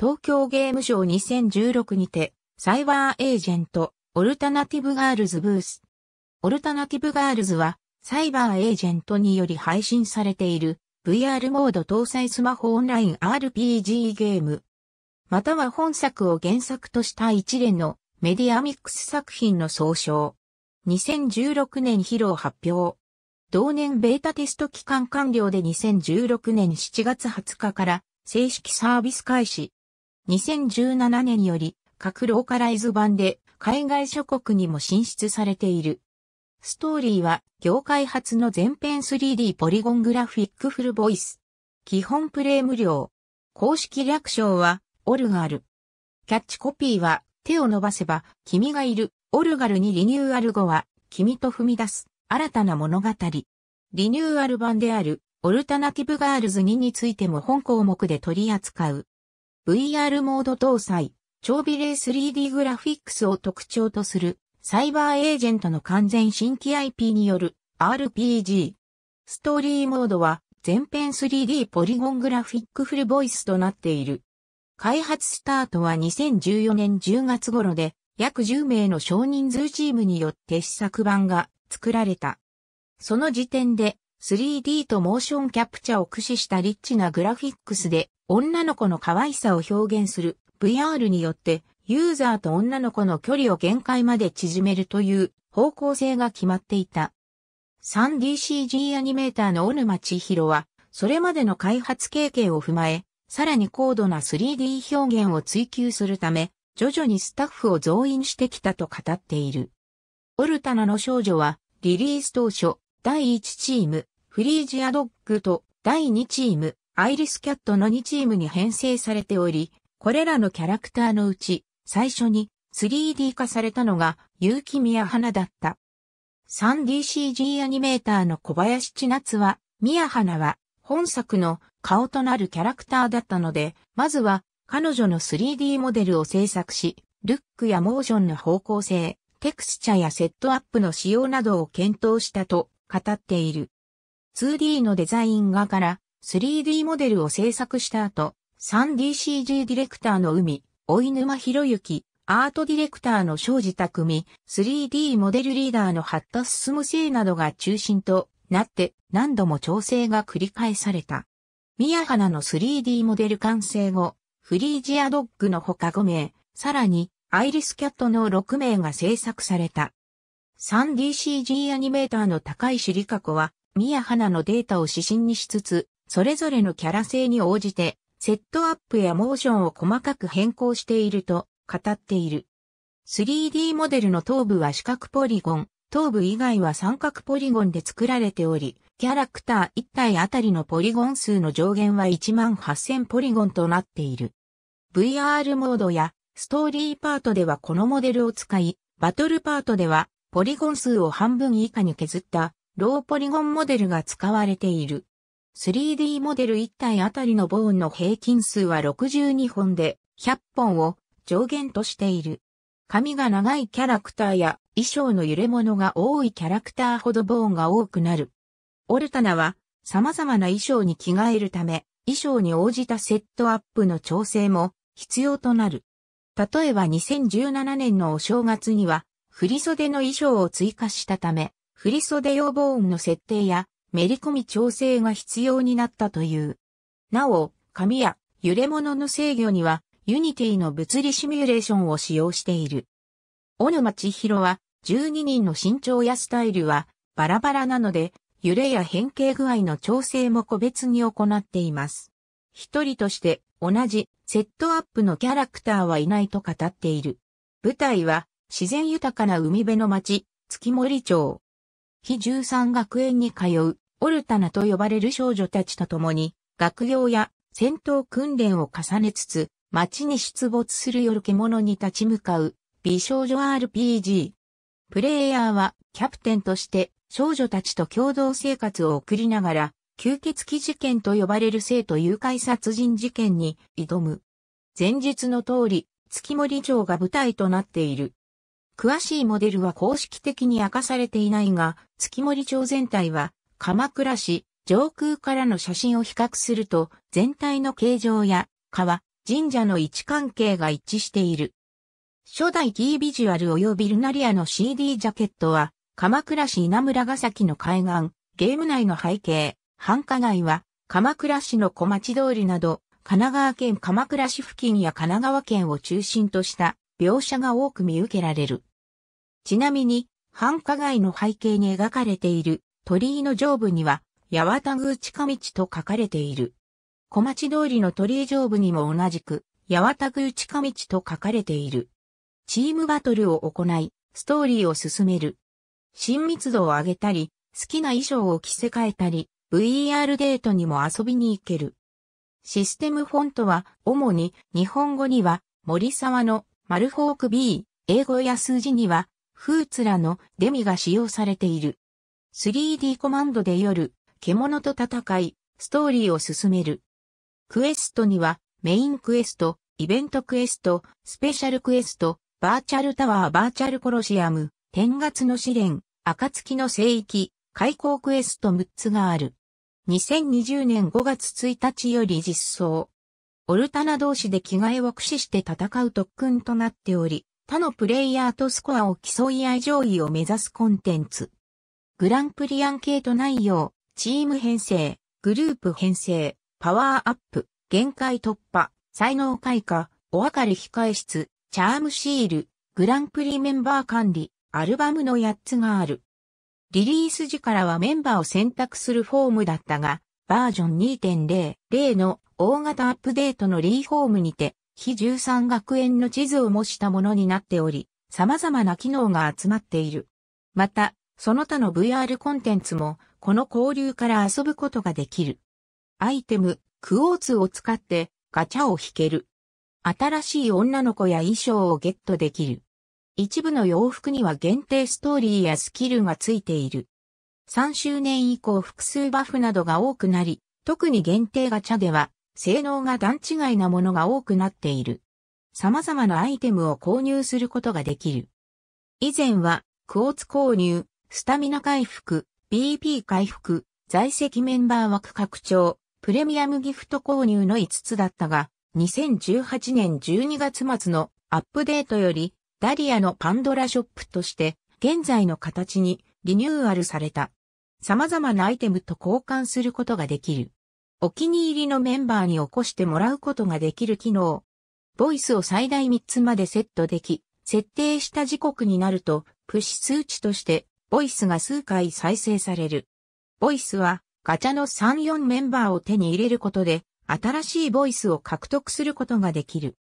東京ゲームショー2016にて、サイバーエージェント、オルタナティブガールズブース。オルタナティブガールズは、サイバーエージェントにより配信されている VR モード搭載スマホオンライン RPG ゲーム。または本作を原作とした一連のメディアミックス作品の総称。2016年披露発表。同年ベータテスト期間完了で2016年7月20日から正式サービス開始。2017年より各ローカライズ版で海外諸国にも進出されている。ストーリーは業界初の全編 3D ポリゴングラフィックフルボイス。基本プレイ無料。公式略称はオルガル。キャッチコピーは手を伸ばせば君がいるオルガルにリニューアル後は君と踏み出す新たな物語。リニューアル版であるオルタナティブガールズ2についても本項目で取り扱う。VR モード搭載、超美麗 3D グラフィックスを特徴とする、サイバーエージェントの完全新規 IP による RPG。ストーリーモードは、全編 3D ポリゴングラフィックフルボイスとなっている。開発スタートは2014年10月頃で、約10名の少人数チームによって試作版が作られた。その時点で、3D とモーションキャプチャを駆使したリッチなグラフィックスで女の子の可愛さを表現する VR によってユーザーと女の子の距離を限界まで縮めるという方向性が決まっていた。3DCG アニメーターの小沼千尋は、それまでの開発経験を踏まえ、さらに高度な 3D 表現を追求するため、徐々にスタッフを増員してきたと語っている。オルタナの少女は、リリース当初、第1チーム、フリージアドッグと第2チーム、アイリスキャットの2チームに編成されており、これらのキャラクターのうち、最初に 3D 化されたのが結城宮花だった。3DCG アニメーターの小林千夏は、宮花は本作の顔となるキャラクターだったので、まずは彼女の 3D モデルを制作し、ルックやモーションの方向性、テクスチャやセットアップの仕様などを検討したと語っている。2D のデザイン画から 3D モデルを制作した後、3DCG ディレクターの海、追沼博之、アートディレクターの庄司匠、3D モデルリーダーの八田進生などが中心となって何度も調整が繰り返された。宮花の 3D モデル完成後、フリージアドッグのほか5名、さらにアイリスキャットの6名が制作された。3DCG アニメーターの高石理香子は、宮花のデータを指針にしつつ、それぞれのキャラ性に応じて、セットアップやモーションを細かく変更していると語っている。3D モデルの頭部は四角ポリゴン、頭部以外は三角ポリゴンで作られており、キャラクター1体あたりのポリゴン数の上限は18000ポリゴンとなっている。VR モードやストーリーパートではこのモデルを使い、バトルパートではポリゴン数を半分以下に削ったローポリゴンモデルが使われている。3D モデル1体あたりのボーンの平均数は62本で、100本を上限としている。髪が長いキャラクターや衣装の揺れ物が多いキャラクターほどボーンが多くなる。オルタナは様々な衣装に着替えるため、衣装に応じたセットアップの調整も必要となる。例えば2017年のお正月には、振袖の衣装を追加したため、振袖用ボーンの設定やめり込み調整が必要になったという。なお、紙や揺れ物の制御には、ユニティの物理シミュレーションを使用している。小沼千尋は、12人の身長やスタイルはバラバラなので、揺れや変形具合の調整も個別に行っています。一人として同じセットアップのキャラクターはいないと語っている。舞台は自然豊かな海辺の町、月森町。非13学園に通うオルタナと呼ばれる少女たちと共に、学業や戦闘訓練を重ねつつ、街に出没する夜獣に立ち向かう、美少女 RPG。プレイヤーは、キャプテンとして、少女たちと共同生活を送りながら、吸血鬼事件と呼ばれる生徒誘拐殺人事件に挑む。前述の通り、月森城が舞台となっている。詳しいモデルは公式的に明かされていないが、月森町全体は鎌倉市、上空からの写真を比較すると、全体の形状や川、神社の位置関係が一致している。初代キービジュアル及びルナリアの CD ジャケットは、鎌倉市稲村ヶ崎の海岸、ゲーム内の背景、繁華街は、鎌倉市の小町通りなど、神奈川県鎌倉市付近や神奈川県を中心とした描写が多く見受けられる。ちなみに、繁華街の背景に描かれている鳥居の上部には、八幡宮近道と書かれている。小町通りの鳥居上部にも同じく、八幡宮近道と書かれている。チームバトルを行い、ストーリーを進める。親密度を上げたり、好きな衣装を着せ替えたり、VR デートにも遊びに行ける。システムフォントは、主に日本語には森沢のマルフォーク B、英語や数字にはフーツラのデミが使用されている。3D コマンドで夜、獣と戦い、ストーリーを進める。クエストには、メインクエスト、イベントクエスト、スペシャルクエスト、バーチャルタワーバーチャルコロシアム、天月の試練、暁の聖域、開口クエスト6つがある。2020年5月1日より実装。オルタナ同士で着替えを駆使して戦う特訓となっており、他のプレイヤーとスコアを競い合い上位を目指すコンテンツ。グランプリアンケート内容、チーム編成、グループ編成、パワーアップ、限界突破、才能開花、お別れ控え室、チャームシール、グランプリメンバー管理、アルバムの8つがある。リリース時からはメンバーを選択するフォームだったが、バージョン2.0、0の大型アップデートのリーフォームにて、非13学園の地図を模したものになっており、様々な機能が集まっている。また、その他の VR コンテンツも、この交流から遊ぶことができる。アイテム、クオーツを使ってガチャを引ける。新しい女の子や衣装をゲットできる。一部の洋服には限定ストーリーやスキルがついている。3周年以降複数バフなどが多くなり、特に限定ガチャでは、性能が段違いなものが多くなっている。様々なアイテムを購入することができる。以前は、クオーツ購入、スタミナ回復、BP 回復、在籍メンバー枠拡張、プレミアムギフト購入の5つだったが、2018年12月末のアップデートより、ダリアのパンドラショップとして、現在の形にリニューアルされた。様々なアイテムと交換することができる。お気に入りのメンバーに起こしてもらうことができる機能。ボイスを最大3つまでセットでき、設定した時刻になると、プッシュ数値としてボイスが数回再生される。ボイスは、ガチャの3、4メンバーを手に入れることで、新しいボイスを獲得することができる。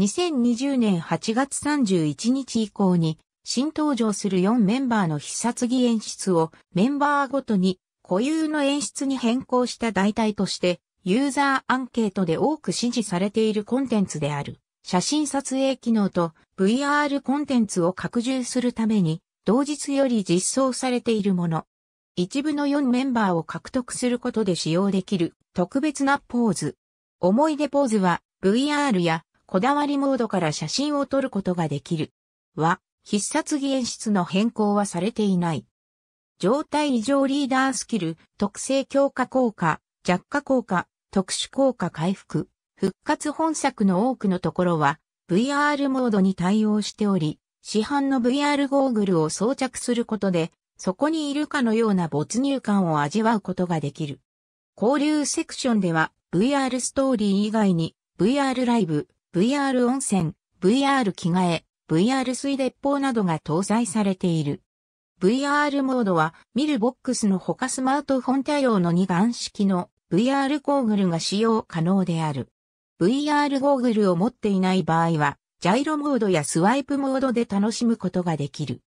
2020年8月31日以降に、新登場する4メンバーの必殺技演出をメンバーごとに固有の演出に変更した代替として、ユーザーアンケートで多く支持されているコンテンツである。写真撮影機能と VR コンテンツを拡充するために同日より実装されているもの。一部の4メンバーを獲得することで使用できる特別なポーズ。思い出ポーズは VR やこだわりモードから写真を撮ることができる。は、必殺技演出の変更はされていない。状態異常リーダースキル、特性強化効果、弱化効果、特殊効果回復、復活本作の多くのところは VR モードに対応しており、市販の VR ゴーグルを装着することで、そこにいるかのような没入感を味わうことができる。交流セクションでは VR ストーリー以外に VR ライブ、VR 温泉、VR 着替え、VR 水鉄砲などが搭載されている。VR モードは、ミルボックスの他スマートフォン対応の二眼式の VR ゴーグルが使用可能である。VR ゴーグルを持っていない場合は、ジャイロモードやスワイプモードで楽しむことができる。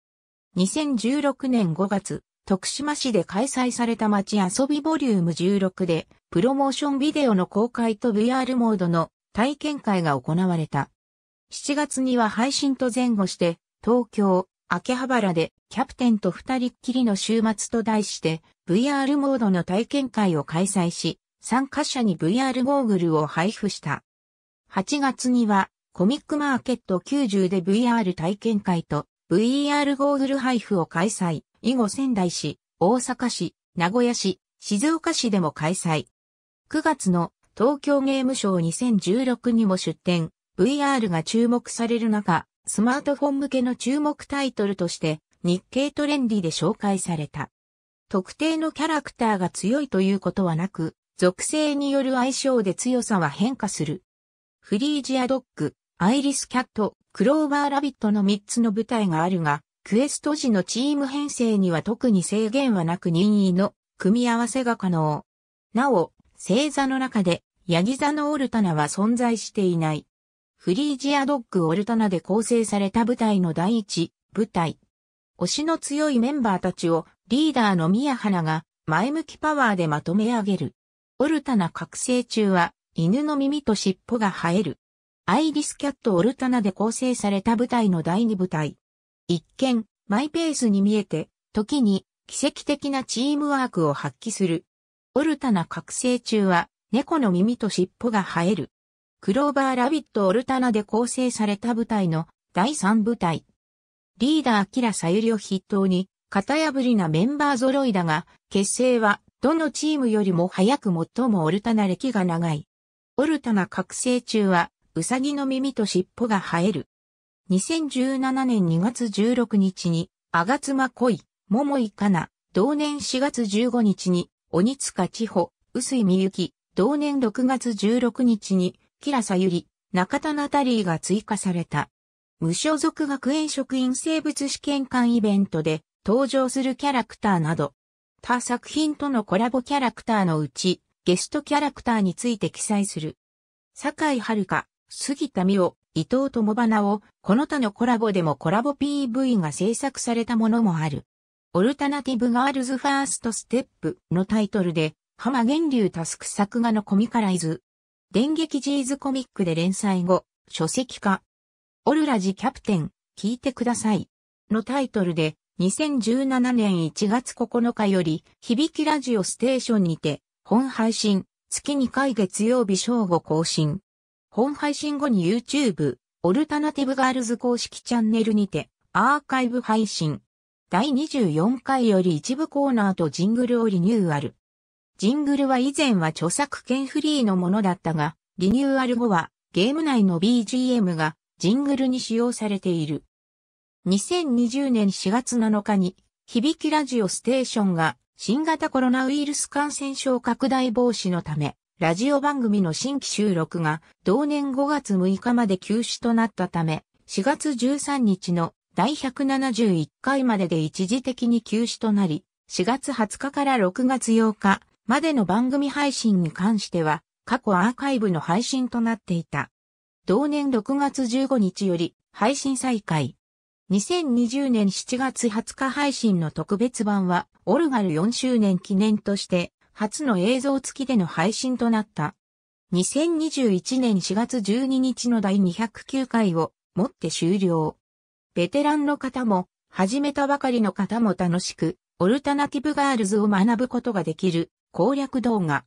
2016年5月、徳島市で開催された街遊びボリューム16で、プロモーションビデオの公開と VR モードの体験会が行われた。7月には配信と前後して、東京、秋葉原でキャプテンと二人っきりの週末と題して VR モードの体験会を開催し、参加者に VR ゴーグルを配布した。8月にはコミックマーケット90で VR 体験会と VR ゴーグル配布を開催。以後仙台市、大阪市、名古屋市、静岡市でも開催。9月の東京ゲームショー2016にも出展。VR が注目される中、スマートフォン向けの注目タイトルとして日経トレンディで紹介された。特定のキャラクターが強いということはなく、属性による相性で強さは変化する。フリージアドッグ、アイリスキャット、クローバーラビットの3つの部隊があるが、クエスト時のチーム編成には特に制限はなく任意の組み合わせが可能。なお、星座の中で、ヤギ座のオルタナは存在していない。フリージアドッグオルタナで構成された部隊の第一部隊。推しの強いメンバーたちをリーダーの宮花が前向きパワーでまとめ上げる。オルタナ覚醒中は犬の耳と尻尾が生える。アイリスキャットオルタナで構成された舞台の第2部隊。一見、マイペースに見えて、時に奇跡的なチームワークを発揮する。オルタナ覚醒中は、猫の耳と尻尾が生える。クローバーラビットオルタナで構成された舞台の第3部隊。リーダーキラサユリを筆頭に、型破りなメンバー揃いだが、結成は、どのチームよりも早く最もオルタナ歴が長い。オルタナ覚醒中は、うさぎの耳と尻尾が生える。2017年2月16日に、あがつまモモイかな、同年4月15日に、鬼塚千穂、臼井美キ、同年6月16日に、キラさゆり、中田ナタリーが追加された。無所属学園職員生物試験館イベントで登場するキャラクターなど、他作品とのコラボキャラクターのうち、ゲストキャラクターについて記載する。坂井遥、杉田美を、伊藤友花を、この他のコラボでもコラボ PV が制作されたものもある。オルタナティブガールズファーストステップのタイトルで、浜源流タスク作画のコミカライズ。電撃ジーズコミックで連載後、書籍化。オルラジキャプテン、聞いてください。のタイトルで、2017年1月9日より、響きラジオステーションにて、本配信、月2回月曜日正午更新。本配信後に YouTube、オルタナティブガールズ公式チャンネルにて、アーカイブ配信。第24回より一部コーナーとジングルをリニューアル。ジングルは以前は著作権フリーのものだったが、リニューアル後はゲーム内の BGM がジングルに使用されている。2020年4月7日に、響きラジオステーションが新型コロナウイルス感染症拡大防止のため、ラジオ番組の新規収録が同年5月6日まで休止となったため、4月13日の第171回までで一時的に休止となり、4月20日から6月8日までの番組配信に関しては、過去アーカイブの配信となっていた。同年6月15日より配信再開。2020年7月20日配信の特別版は、オルガル4周年記念として、初の映像付きでの配信となった。2021年4月12日の第209回をもって終了。ベテランの方も、始めたばかりの方も楽しく、オルタナティブガールズを学ぶことができる攻略動画。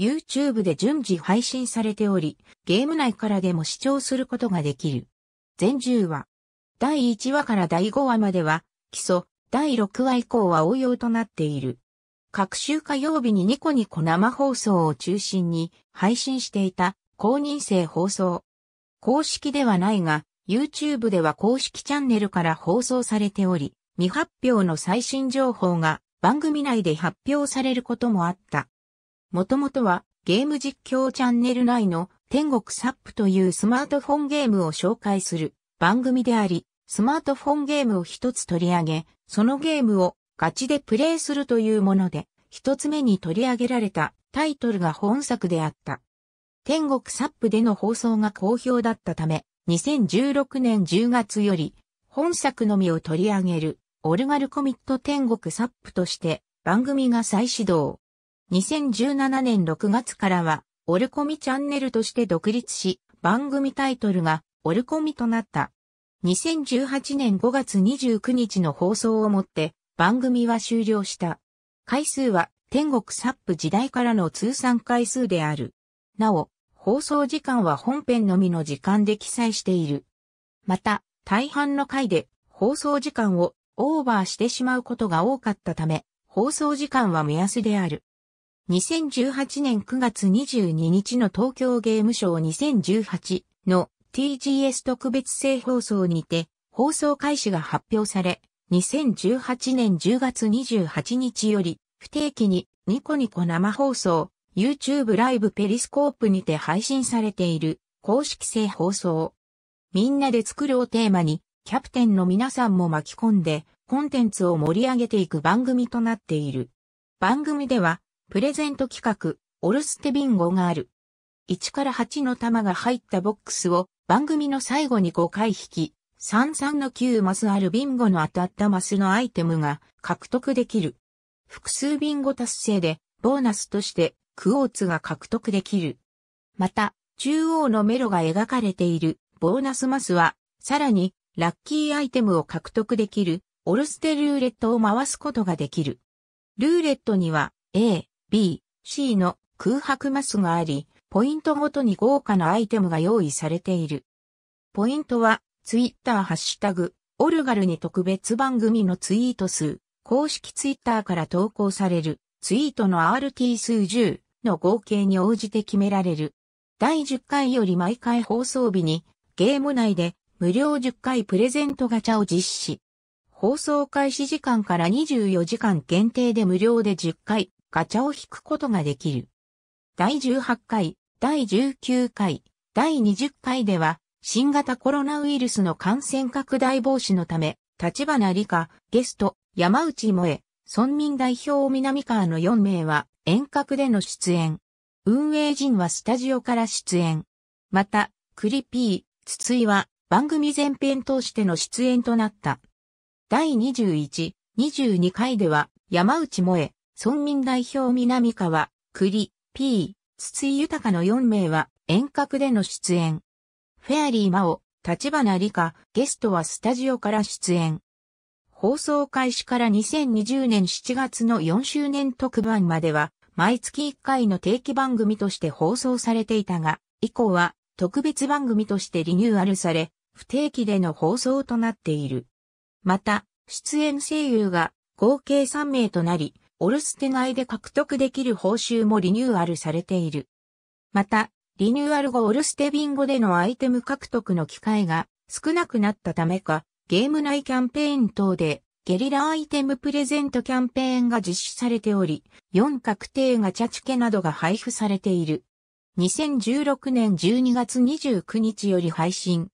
YouTube で順次配信されており、ゲーム内からでも視聴することができる。全10話。第1話から第5話までは、基礎、第6話以降は応用となっている。各週火曜日にニコニコ生放送を中心に配信していた公認生放送。公式ではないが、YouTube では公式チャンネルから放送されており、未発表の最新情報が番組内で発表されることもあった。もともとはゲーム実況チャンネル内の天国サップというスマートフォンゲームを紹介する番組であり、スマートフォンゲームを一つ取り上げ、そのゲームをガチでプレイするというもので、一つ目に取り上げられたタイトルが本作であった。天国サップでの放送が好評だったため、2016年10月より、本作のみを取り上げる、オルガルコミット天国サップとして、番組が再始動。2017年6月からは、オルコミチャンネルとして独立し、番組タイトルがオルコミとなった。2018年5月29日の放送をもって、番組は終了した。回数は天国サップ時代からの通算回数である。なお、放送時間は本編のみの時間で記載している。また、大半の回で放送時間をオーバーしてしまうことが多かったため、放送時間は目安である。2018年9月22日の東京ゲームショー2018の TGS 特別制放送にて放送開始が発表され、2018年10月28日より、不定期にニコニコ生放送、YouTube ライブペリスコープにて配信されている公式性放送。みんなで作るをテーマに、キャプテンの皆さんも巻き込んで、コンテンツを盛り上げていく番組となっている。番組では、プレゼント企画、オルステビンゴがある。1から8の玉が入ったボックスを番組の最後に5回引き、33の9マスあるビンゴの当たったマスのアイテムが獲得できる。複数ビンゴ達成で、ボーナスとしてクオーツが獲得できる。また、中央のメロが描かれているボーナスマスは、さらにラッキーアイテムを獲得できるオルステルーレットを回すことができる。ルーレットには A、B、C の空白マスがあり、ポイントごとに豪華なアイテムが用意されている。ポイントはツイッターハッシュタグ、オルガルに特別番組のツイート数、公式ツイッターから投稿される、ツイートの RT 数10の合計に応じて決められる。第10回より毎回放送日に、ゲーム内で無料10回プレゼントガチャを実施。放送開始時間から24時間限定で無料で10回ガチャを引くことができる。第18回、第19回、第20回では、新型コロナウイルスの感染拡大防止のため、立花理香、ゲスト、山内萌え、村民代表南川の4名は遠隔での出演。運営陣はスタジオから出演。また、クリピー、筒井は番組前編通しての出演となった。第21、22回では山内萌え、村民代表南川、クリ、P、筒井豊の4名は遠隔での出演。フェアリーマオ、立花理香、ゲストはスタジオから出演。放送開始から2020年7月の4周年特番までは、毎月1回の定期番組として放送されていたが、以降は特別番組としてリニューアルされ、不定期での放送となっている。また、出演声優が合計3名となり、オルステ内で獲得できる報酬もリニューアルされている。また、リニューアル後オルステビンゴでのアイテム獲得の機会が少なくなったためか、ゲーム内キャンペーン等でゲリラアイテムプレゼントキャンペーンが実施されており、4確定ガチャチケなどが配布されている。2016年12月29日より配信。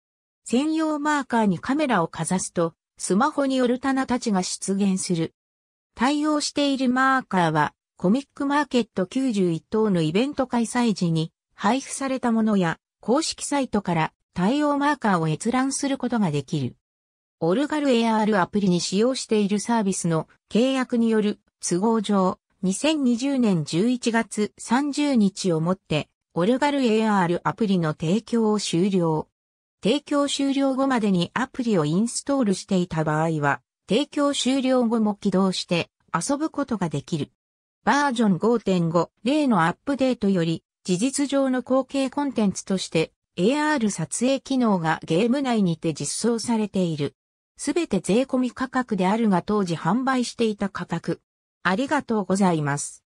専用マーカーにカメラをかざすと、スマホによる棚たちが出現する。対応しているマーカーは、コミックマーケット91等のイベント開催時に、配布されたものや公式サイトから対応マーカーを閲覧することができる。オルガル AR アプリに使用しているサービスの契約による都合上、2020年11月30日をもって、オルガル AR アプリの提供を終了。提供終了後までにアプリをインストールしていた場合は、提供終了後も起動して遊ぶことができる。バージョン5.5例のアップデートより事実上の後継コンテンツとして AR 撮影機能がゲーム内にて実装されている。すべて税込み価格であるが当時販売していた価格。ありがとうございます。